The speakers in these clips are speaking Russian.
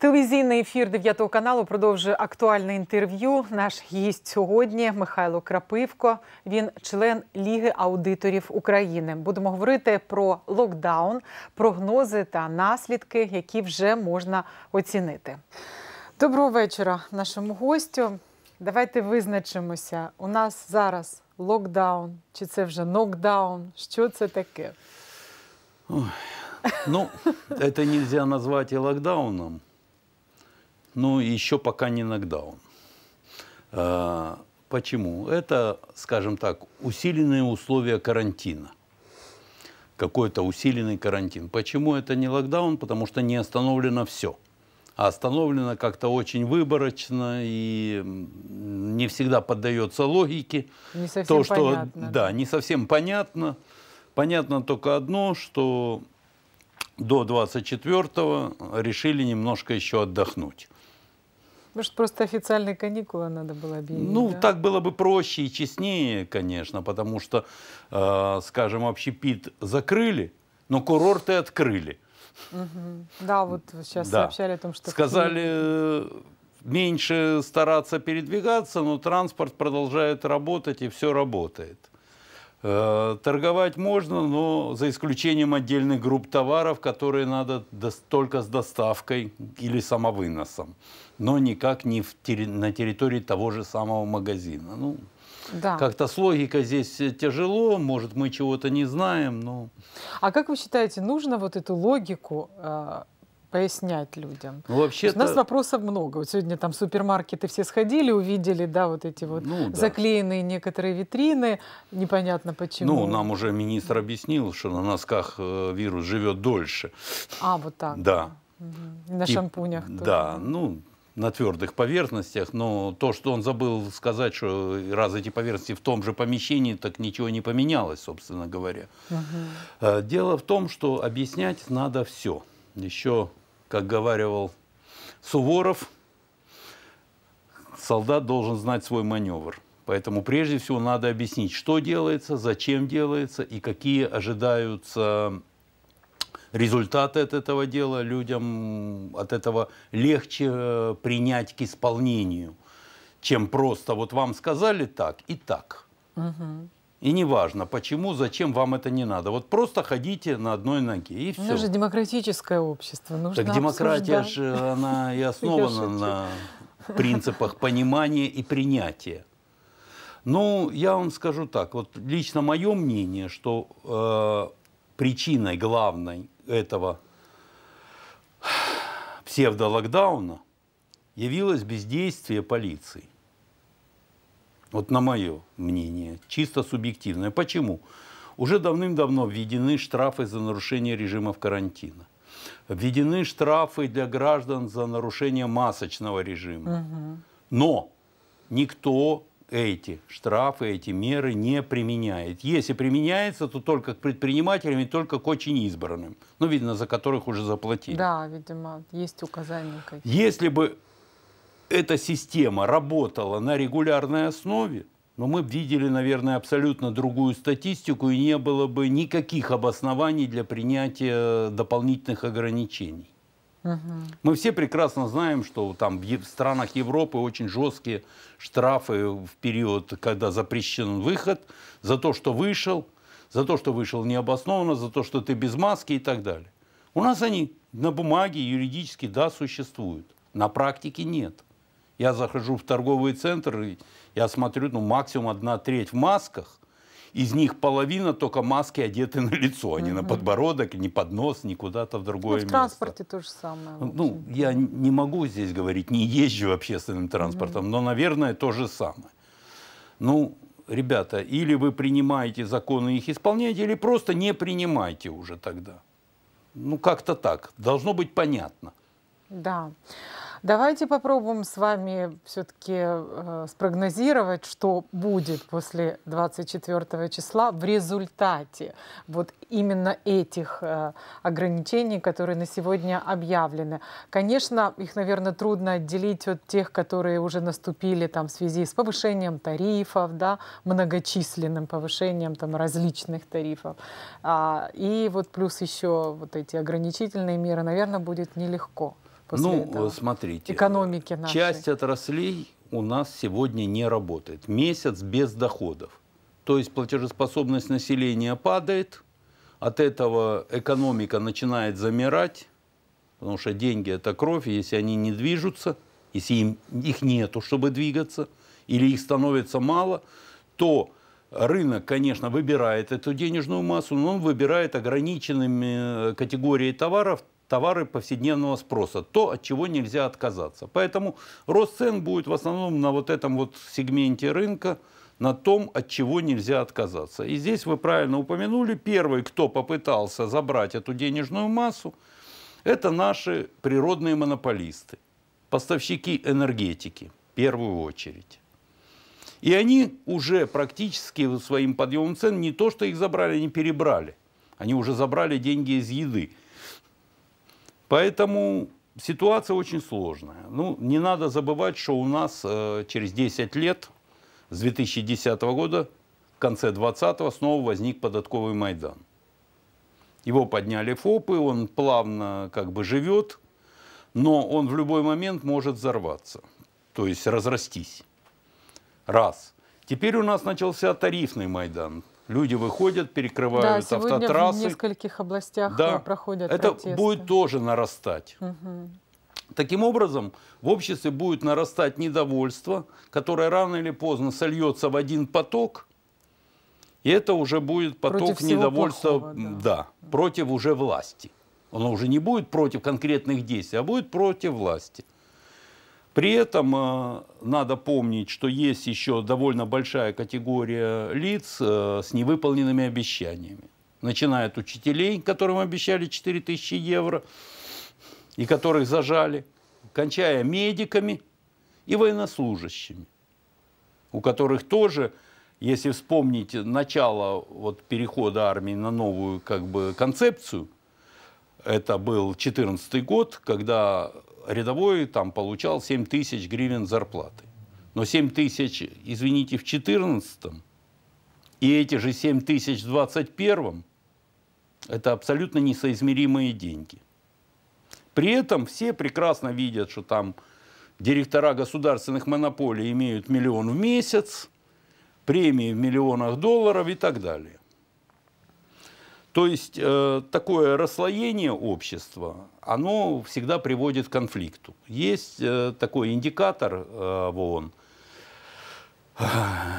Телевізійний ефір 9 каналу продовжує актуальне інтерв'ю. Наш гість сьогодні Михайло Крапивко. Він член Ліги аудиторів України. Будемо говорити про локдаун, прогнози та наслідки, які вже можна оцінити. Доброго вечора, нашому гостю. Давайте визначимося. У нас зараз локдаун, чи це вже нокдаун? Що це таке? Ой, ну, це нельзя назвати локдауном. Ну, еще пока не нокдаун. А, почему? Это, скажем так, усиленные условия карантина. Какой-то усиленный карантин. Почему это не локдаун? Потому что не остановлено все. А остановлено как-то очень выборочно и не всегда поддается логике. Не совсем То, что, понятно. Да, не совсем понятно. Понятно только одно, что до 24-го решили немножко еще отдохнуть. Может, просто официальные каникулы надо было объявить? Ну, да? так было бы проще и честнее, конечно, потому что, э, скажем, общепит закрыли, но курорты открыли. Угу. Да, вот сейчас да. сообщали о том, что... Сказали э, меньше стараться передвигаться, но транспорт продолжает работать и все работает. Э, торговать можно, но за исключением отдельных групп товаров, которые надо только с доставкой или самовыносом, но никак не в, на территории того же самого магазина. Ну, да. Как-то с логикой здесь э, тяжело, может, мы чего-то не знаем, но... А как вы считаете, нужно вот эту логику э, пояснять людям. Ну, вообще У нас вопросов много. Вот сегодня там супермаркеты все сходили, увидели, да, вот эти вот ну, да. заклеенные некоторые витрины, непонятно почему. Ну, нам уже министр объяснил, что на носках э, вирус живет дольше. А, вот так. Да. Угу. На И, шампунях. Тоже. Да, ну, на твердых поверхностях, но то, что он забыл сказать, что раз эти поверхности в том же помещении, так ничего не поменялось, собственно говоря. Угу. Дело в том, что объяснять надо все. Еще как говаривал Суворов, солдат должен знать свой маневр. Поэтому прежде всего надо объяснить, что делается, зачем делается и какие ожидаются результаты от этого дела. Людям от этого легче э, принять к исполнению, чем просто вот вам сказали так и так. Угу. И неважно, почему, зачем вам это не надо. Вот просто ходите на одной ноге, и ну, все. Это же демократическое общество. Нужно так демократия же, она и основана на принципах понимания и принятия. Ну, я вам скажу так, вот лично мое мнение, что э, причиной главной этого псевдолокдауна явилось бездействие полиции. Вот на мое мнение, чисто субъективное. Почему? Уже давным-давно введены штрафы за нарушение режимов карантина. Введены штрафы для граждан за нарушение масочного режима. Но никто эти штрафы, эти меры не применяет. Если применяется, то только к предпринимателям и только к очень избранным. Ну, видно, за которых уже заплатили. Да, видимо, есть указания какие-то. Если бы эта система работала на регулярной основе, но мы видели, наверное, абсолютно другую статистику, и не было бы никаких обоснований для принятия дополнительных ограничений. Мы все прекрасно знаем, что там в странах Европы очень жесткие штрафы в период, когда запрещен выход, за то, что вышел, за то, что вышел необоснованно, за то, что ты без маски и так далее. У нас они на бумаге юридически, да, существуют, на практике нет. Я захожу в торговый центр и я смотрю, ну, максимум одна треть в масках. Из них половина только маски одеты на лицо, а не на подбородок, не под нос, не куда-то в другое место. Ну, в транспорте место. то же самое. Ну, я не могу здесь говорить, не езжу общественным транспортом, но, наверное, то же самое. Ну, ребята, или вы принимаете законы и их исполняете, или просто не принимайте уже тогда. Ну, как-то так. Должно быть понятно. Да. Давайте попробуем с вами все-таки э, спрогнозировать, что будет после 24 числа в результате вот именно этих э, ограничений, которые на сегодня объявлены. Конечно, их, наверное, трудно отделить от тех, которые уже наступили там, в связи с повышением тарифов, да, многочисленным повышением там, различных тарифов. А, и вот плюс еще вот эти ограничительные меры, наверное, будет нелегко после ну, этого? Э, смотрите. Экономики нашей. Часть отраслей у нас сегодня не работает. Месяц без доходов. То есть платежеспособность населения падает, от этого экономика начинает замирать, потому что деньги – это кровь, если они не движутся, если им, их нету, чтобы двигаться, или их становится мало, то рынок, конечно, выбирает эту денежную массу, но он выбирает ограниченными э, категорией товаров товары повседневного спроса, то, от чего нельзя отказаться. Поэтому рост цен будет в основном на вот этом вот сегменте рынка, на том, от чего нельзя отказаться. И здесь вы правильно упомянули, первый, кто попытался забрать эту денежную массу, это наши природные монополисты, поставщики энергетики, в первую очередь. И они уже практически своим подъемом цен не то, что их забрали, они перебрали. Они уже забрали деньги из еды. Поэтому ситуация очень сложная. Ну, не надо забывать, что у нас э, через 10 лет, с 2010 года, в конце 20 снова возник податковый Майдан. Его подняли ФОПы, он плавно как бы живет, но он в любой момент может взорваться, то есть разрастись. Раз. Теперь у нас начался тарифный Майдан. Люди выходят, перекрывают да, автотрассы. в нескольких областях да, э, проходят Это протесты. будет тоже нарастать. Угу. Таким образом, в обществе будет нарастать недовольство, которое рано или поздно сольется в один поток, и это уже будет поток против недовольства плохого, да. Да, против уже власти. Оно уже не будет против конкретных действий, а будет против власти. При этом э, надо помнить, что есть еще довольно большая категория лиц э, с невыполненными обещаниями. Начиная от учителей, которым обещали 4000 евро и которых зажали, кончая медиками и военнослужащими, у которых тоже, если вспомнить начало вот перехода армии на новую как бы, концепцию – это был 2014 год, когда рядовой там получал 7 тысяч гривен зарплаты. Но 7 тысяч, извините, в 2014 и эти же 7 тысяч в 2021 это абсолютно несоизмеримые деньги. При этом все прекрасно видят, что там директора государственных монополий имеют миллион в месяц, премии в миллионах долларов и так далее. То есть э, такое расслоение общества, оно всегда приводит к конфликту. Есть э, такой индикатор э, в ООН э,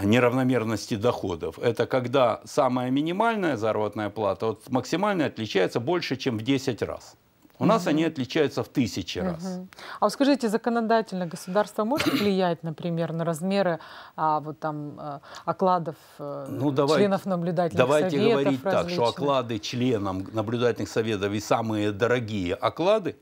неравномерности доходов. Это когда самая минимальная заработная плата от максимальной отличается больше, чем в 10 раз. У нас они отличаются в тысячи раз. А скажите, законодательно государство может влиять, например, на размеры а, вот там, э, окладов э, ну, членов наблюдательных советов? Давайте говорить так, что оклады членам наблюдательных советов и самые дорогие оклады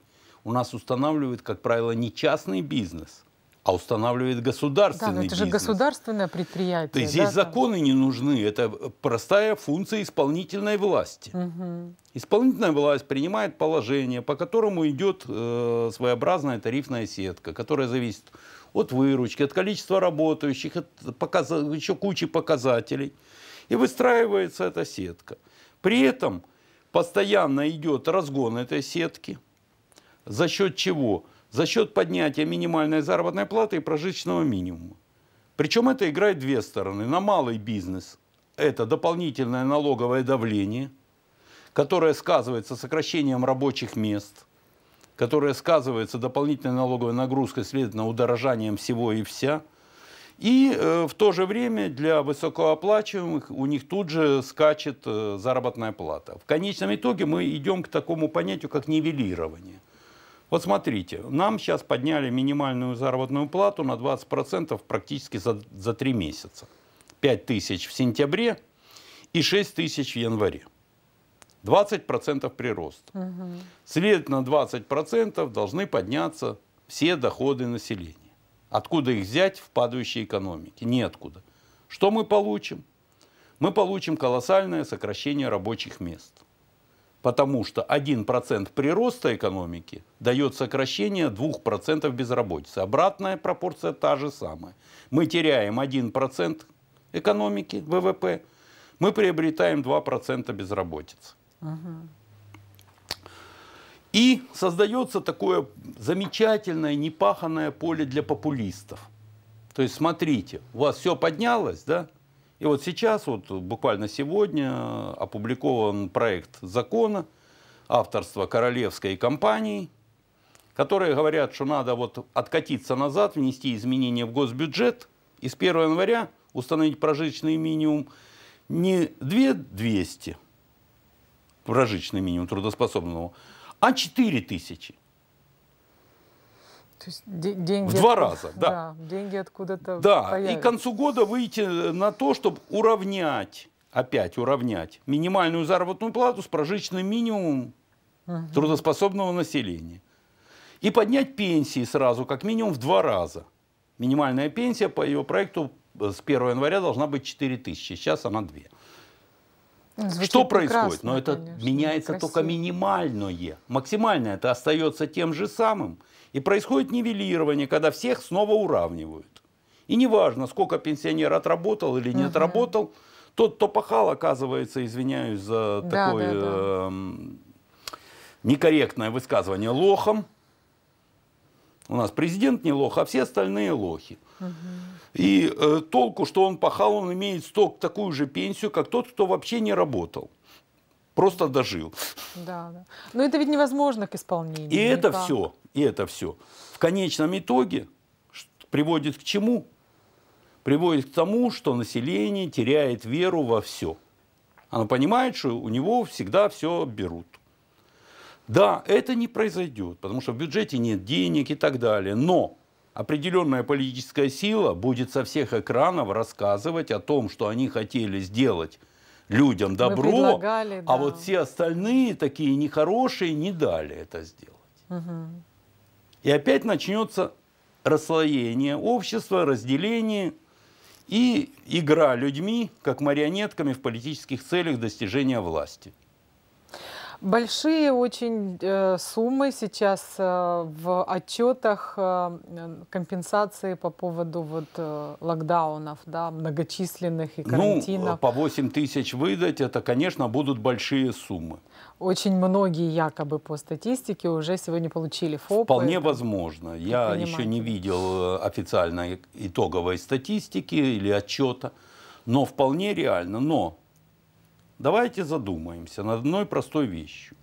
у нас устанавливают, как правило, не частный бизнес, а устанавливает государственный Да, но это же бизнес. государственное предприятие. То есть здесь да, законы там? не нужны, это простая функция исполнительной власти. Угу. Исполнительная власть принимает положение, по которому идет э, своеобразная тарифная сетка, которая зависит от выручки, от количества работающих, от показ... еще кучи показателей. И выстраивается эта сетка. При этом постоянно идет разгон этой сетки, за счет чего – за счет поднятия минимальной заработной платы и прожиточного минимума. Причем это играет две стороны. На малый бизнес это дополнительное налоговое давление, которое сказывается сокращением рабочих мест, которое сказывается дополнительной налоговой нагрузкой, следовательно, удорожанием всего и вся. И э, в то же время для высокооплачиваемых у них тут же скачет э, заработная плата. В конечном итоге мы идем к такому понятию, как нивелирование – вот смотрите, нам сейчас подняли минимальную заработную плату на 20% практически за, за 3 месяца. 5 тысяч в сентябре и 6 тысяч в январе. 20% прирост. Угу. Следовательно, на 20% должны подняться все доходы населения. Откуда их взять в падающей экономике? Неоткуда. Что мы получим? Мы получим колоссальное сокращение рабочих мест – Потому что 1% прироста экономики дает сокращение 2% безработицы. Обратная пропорция та же самая. Мы теряем 1% экономики, ВВП, мы приобретаем 2% безработицы. И создается такое замечательное, непаханное поле для популистов. То есть, смотрите, у вас все поднялось, да? И вот сейчас, вот буквально сегодня, опубликован проект закона авторства Королевской компании, которые говорят, что надо вот откатиться назад, внести изменения в госбюджет и с 1 января установить прожиточный минимум не 2200, прожиточный минимум трудоспособного, а 4000. То есть деньги в два откуда, раза, да. да. Деньги откуда-то Да, появятся. и к концу года выйти э, на то, чтобы уравнять, опять уравнять минимальную заработную плату с прожиточным минимумом угу. трудоспособного населения. И поднять пенсии сразу, как минимум в два раза. Минимальная пенсия по его проекту э, с 1 января должна быть 4 тысячи, сейчас она 2. Ну, звучит Что происходит? Но это конечно, меняется красиво. только минимальное. Максимальное это остается тем же самым. И происходит нивелирование, когда всех снова уравнивают. И неважно, сколько пенсионер отработал или не угу. отработал, тот, кто пахал, оказывается, извиняюсь за да, такое да, да. Э, некорректное высказывание, лохом. У нас президент не лох, а все остальные лохи. И э, толку, что он пахал, он имеет сток такую же пенсию, как тот, кто вообще не работал. Просто дожил. Да, да. Но это ведь невозможно к исполнению. И никак. это все, и это все. В конечном итоге приводит к чему? Приводит к тому, что население теряет веру во все. Оно понимает, что у него всегда все берут. Да, это не произойдет, потому что в бюджете нет денег и так далее. Но определенная политическая сила будет со всех экранов рассказывать о том, что они хотели сделать людям добро, а да. а вот все остальные такие нехорошие не дали это сделать. Угу. И опять начнется расслоение общества, разделение и игра людьми, как марионетками в политических целях достижения власти. Большие очень э, суммы сейчас э, в отчетах э, компенсации по поводу вот, локдаунов, да, многочисленных и ну, карантинов. Ну, по 8 тысяч выдать, это, конечно, будут большие суммы. Очень многие якобы по статистике уже сегодня получили ФОПы. Вполне это... возможно. Я понимаю. еще не видел официальной итоговой статистики или отчета, но вполне реально. Но Давайте задумаемся над одной простой вещью.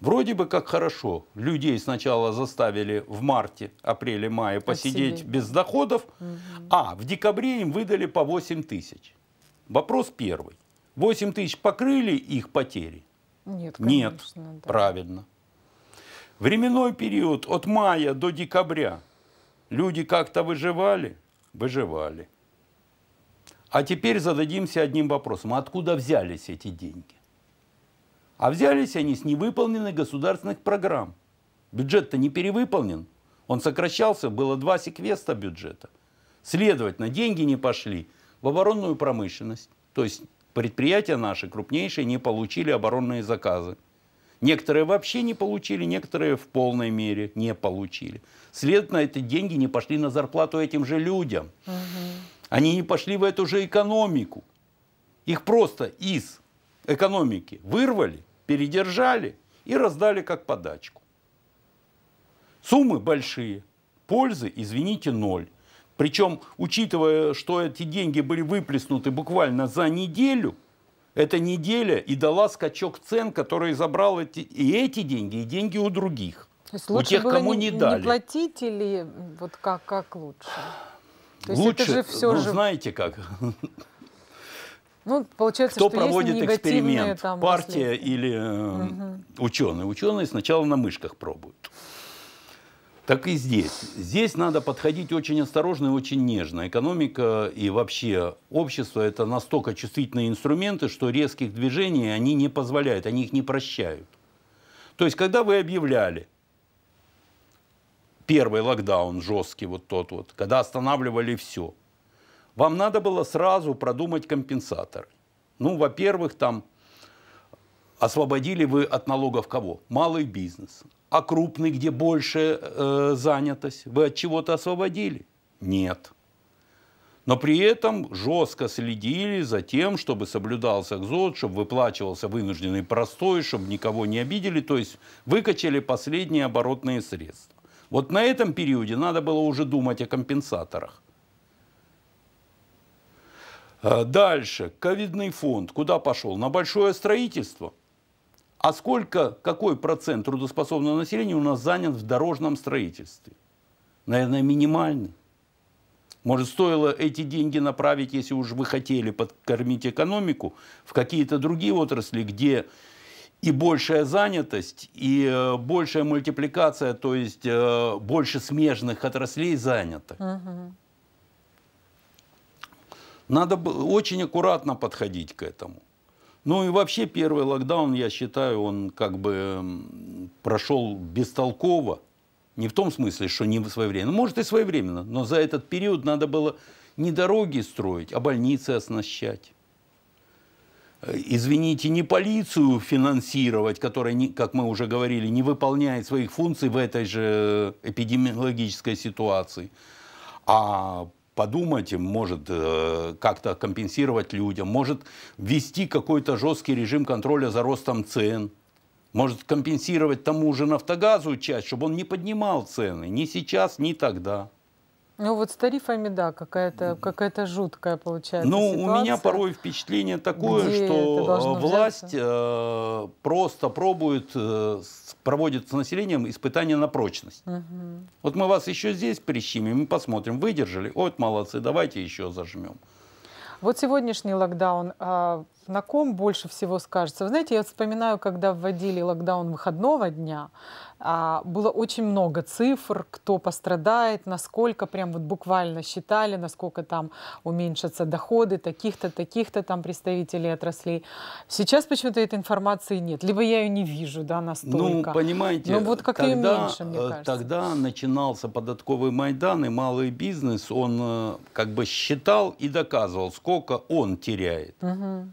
Вроде бы как хорошо. Людей сначала заставили в марте, апреле, мае посидеть Отсидеть. без доходов, угу. а в декабре им выдали по 8 тысяч. Вопрос первый. 8 тысяч покрыли их потери? Нет, конечно. Нет, да. правильно. Временной период от мая до декабря люди как-то выживали? Выживали. А теперь зададимся одним вопросом. Откуда взялись эти деньги? А взялись они с невыполненных государственных программ. Бюджет-то не перевыполнен. Он сокращался, было два секвеста бюджета. Следовательно, деньги не пошли в оборонную промышленность. То есть предприятия наши крупнейшие не получили оборонные заказы. Некоторые вообще не получили, некоторые в полной мере не получили. Следовательно, эти деньги не пошли на зарплату этим же людям. Угу. Они не пошли в эту же экономику. Их просто из экономики вырвали, передержали и раздали как подачку. Суммы большие, пользы, извините, ноль. Причем, учитывая, что эти деньги были выплеснуты буквально за неделю, эта неделя и дала скачок цен, который забрал эти, и эти деньги, и деньги у других. То есть у тех, кому не, не дали. Не платить или вот как, как лучше? То есть Лучше, это же все ну, же... знаете как. Ну, получается, Кто что проводит есть эксперимент? Там, партия мысли. или угу. ученые? Ученые сначала на мышках пробуют. Так и здесь. Здесь надо подходить очень осторожно и очень нежно. Экономика и вообще общество – это настолько чувствительные инструменты, что резких движений они не позволяют, они их не прощают. То есть, когда вы объявляли, первый локдаун жесткий, вот тот вот, когда останавливали все, вам надо было сразу продумать компенсаторы. Ну, во-первых, там освободили вы от налогов кого? Малый бизнес. А крупный, где больше э, занятость, вы от чего-то освободили? Нет. Но при этом жестко следили за тем, чтобы соблюдался экзот, чтобы выплачивался вынужденный простой, чтобы никого не обидели, то есть выкачали последние оборотные средства. Вот на этом периоде надо было уже думать о компенсаторах. Э, дальше. Ковидный фонд. Куда пошел? На большое строительство. А сколько, какой процент трудоспособного населения у нас занят в дорожном строительстве? Наверное, минимальный. Может, стоило эти деньги направить, если уж вы хотели подкормить экономику, в какие-то другие отрасли, где и большая занятость, и э, большая мультипликация, то есть э, больше смежных отраслей занятых. Угу. Надо очень аккуратно подходить к этому. Ну и вообще первый локдаун, я считаю, он как бы эм, прошел бестолково. Не в том смысле, что не своевременно. Может и своевременно, но за этот период надо было не дороги строить, а больницы оснащать извините, не полицию финансировать, которая, как мы уже говорили, не выполняет своих функций в этой же эпидемиологической ситуации, а подумать, может э, как-то компенсировать людям, может ввести какой-то жесткий режим контроля за ростом цен, может компенсировать тому же «Нафтогазу» часть, чтобы он не поднимал цены ни сейчас, ни тогда. Ну вот с тарифами, да, какая-то какая, -то, жуткая получается Ну ситуация, у меня порой впечатление такое, что э, власть э, просто пробует, э, проводит с населением испытания на прочность. Угу. Вот мы вас еще здесь прищемим, мы посмотрим, выдержали, вот молодцы, давайте еще зажмем. Вот сегодняшний локдаун, а на ком больше всего скажется? Вы знаете, я вспоминаю, когда вводили локдаун выходного дня, а, было очень много цифр, кто пострадает, насколько, прям вот буквально считали, насколько там уменьшатся доходы таких-то, таких-то там представителей отраслей. Сейчас почему-то этой информации нет. Либо я ее не вижу, да, настолько. Ну, понимаете, Но вот как-то тогда, меньше, мне э, кажется. Тогда начинался податковый Майдан, и малый бизнес, он э, как бы считал и доказывал, сколько он теряет. Угу.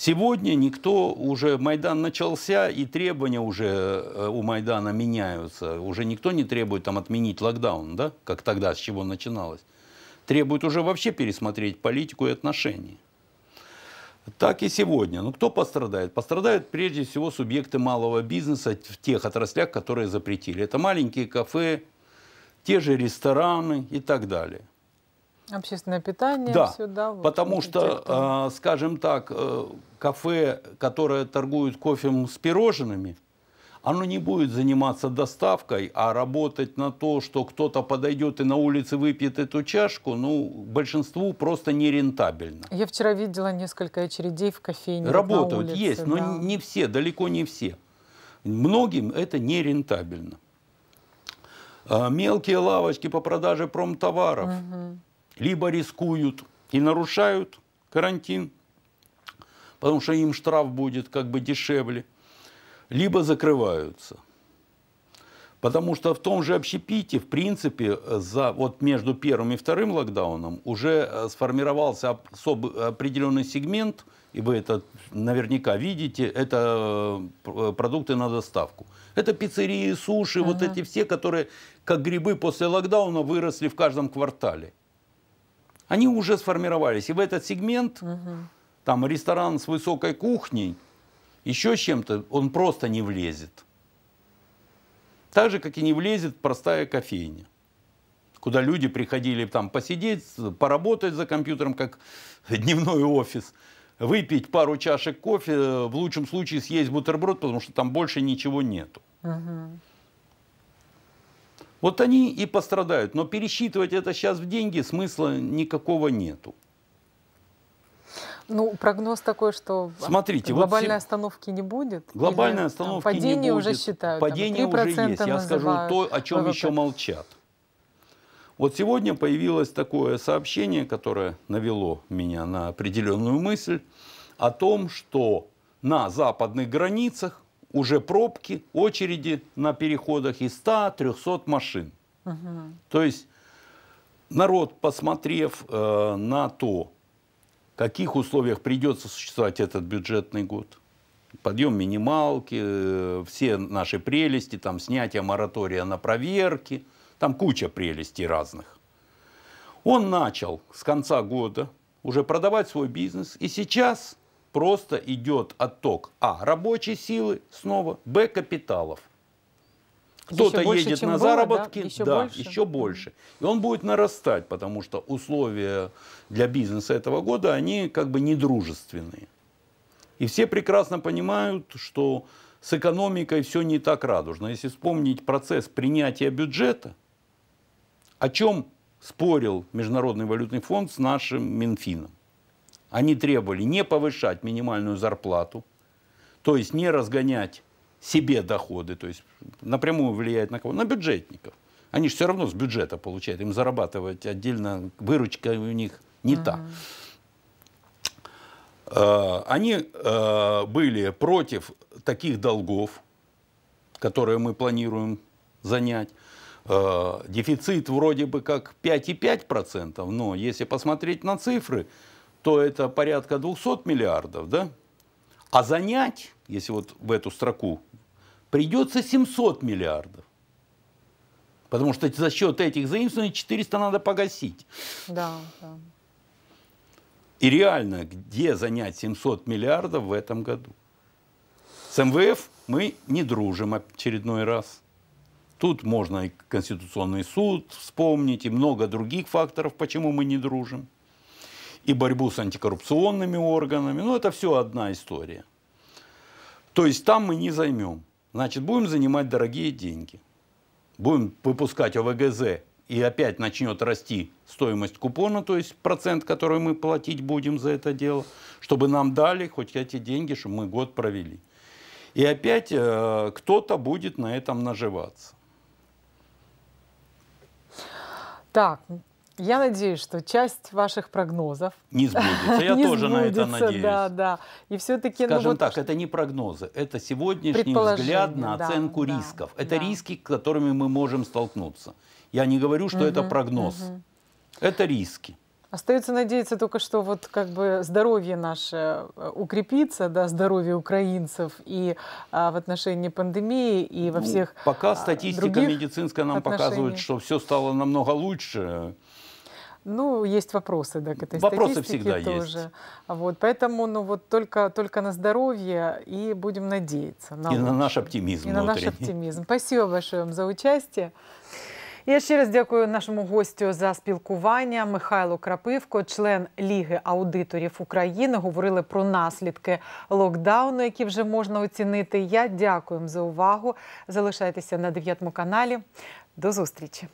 Сегодня никто уже, Майдан начался, и требования уже э, у Майдана меняются. Уже никто не требует там отменить локдаун, да, как тогда, с чего начиналось. Требует уже вообще пересмотреть политику и отношения. Так и сегодня. Но ну, кто пострадает? Пострадают прежде всего субъекты малого бизнеса в тех отраслях, которые запретили. Это маленькие кафе, те же рестораны и так далее. Общественное питание, да, все, да. Вот потому что, э, скажем так, э, кафе, которое торгует кофе с пирожными, оно не будет заниматься доставкой, а работать на то, что кто-то подойдет и на улице выпьет эту чашку, ну, большинству просто нерентабельно. Я вчера видела несколько очередей в кофейне. Работают, улице, есть, да. но не все, далеко не все. Многим это нерентабельно. Э, мелкие лавочки по продаже промтоваров. Угу либо рискуют и нарушают карантин, потому что им штраф будет как бы дешевле, либо закрываются. Потому что в том же общепите, в принципе, за, вот между первым и вторым локдауном уже э, сформировался особый определенный сегмент, и вы это наверняка видите, это э, э, продукты на доставку. Это пиццерии, суши, ага. вот эти все, которые как грибы после локдауна выросли в каждом квартале они уже сформировались. И в этот сегмент, угу. там ресторан с высокой кухней, еще чем-то, он просто не влезет. Так же, как и не влезет простая кофейня, куда люди приходили там посидеть, поработать за компьютером, как дневной офис, выпить пару чашек кофе, в лучшем случае съесть бутерброд, потому что там больше ничего нету. Угу. Вот они и пострадают. Но пересчитывать это сейчас в деньги смысла никакого нету. Ну, прогноз такой, что Смотрите, глобальной вот остановки не будет. Глобальной или, остановки там, падение не будет. уже считают. Падение там, уже есть. Я скажу то, о чем ВВП. еще молчат. Вот сегодня появилось такое сообщение, которое навело меня на определенную мысль о том, что на западных границах уже пробки, очереди на переходах из 100-300 машин. Угу. То есть народ, посмотрев э, на то, в каких условиях придется существовать этот бюджетный год, подъем минималки, э, все наши прелести, там снятие моратория на проверки, там куча прелестей разных. Он начал с конца года уже продавать свой бизнес, и сейчас – просто идет отток А рабочей силы снова, Б капиталов. Кто-то едет на было, заработки, да, еще, да больше. еще больше. И он будет нарастать, потому что условия для бизнеса этого года, они как бы недружественные. И все прекрасно понимают, что с экономикой все не так радужно. Если вспомнить процесс принятия бюджета, о чем спорил Международный валютный фонд с нашим Минфином. Они требовали не повышать минимальную зарплату, то есть не разгонять себе доходы, то есть напрямую влияет на кого? На бюджетников. Они же все равно с бюджета получают, им зарабатывать отдельно, выручка у них не угу. та. Э, они э, были против таких долгов, которые мы планируем занять. Э, дефицит вроде бы как 5,5%, но если посмотреть на цифры, то это порядка 200 миллиардов, да? А занять, если вот в эту строку, придется 700 миллиардов. Потому что за счет этих заимствований 400 надо погасить. Да, да. И реально, где занять 700 миллиардов в этом году? С МВФ мы не дружим очередной раз. Тут можно и Конституционный суд вспомнить, и много других факторов, почему мы не дружим и борьбу с антикоррупционными органами. Ну, это все одна история. То есть там мы не займем. Значит, будем занимать дорогие деньги. Будем выпускать ОВГЗ, и опять начнет расти стоимость купона, то есть процент, который мы платить будем за это дело, чтобы нам дали хоть эти деньги, чтобы мы год провели. И опять э, кто-то будет на этом наживаться. Так, я надеюсь, что часть ваших прогнозов не сбудется. Я не тоже сбудется, на это надеюсь. Да, да. И все-таки, ну скажем ну, вот... так, это не прогнозы, это сегодняшний взгляд на оценку да, рисков. Это да. риски, с которыми мы можем столкнуться. Я не говорю, что угу, это прогноз, угу. это риски. Остается надеяться только, что вот как бы здоровье наше э, укрепится, да, здоровье украинцев и а, в отношении пандемии и во ну, всех. Ну, пока а, статистика медицинская нам отношений. показывает, что все стало намного лучше. Ну, есть вопросы, да, к этой вопросы статистике всегда тоже. Есть. Вот, поэтому, ну, вот только, только на здоровье и будем надеяться. На и лучшее. на наш оптимизм. И внутренний. на наш оптимизм. Спасибо большое вам за участие. Я ще раз дякую нашому гостю за спілкування. Михайло Крапивко, член Ліги аудиторів України, говорили про наслідки локдауну, які вже можна оцінити. Я дякую за увагу. Залишайтеся на 9 каналі. До зустрічі.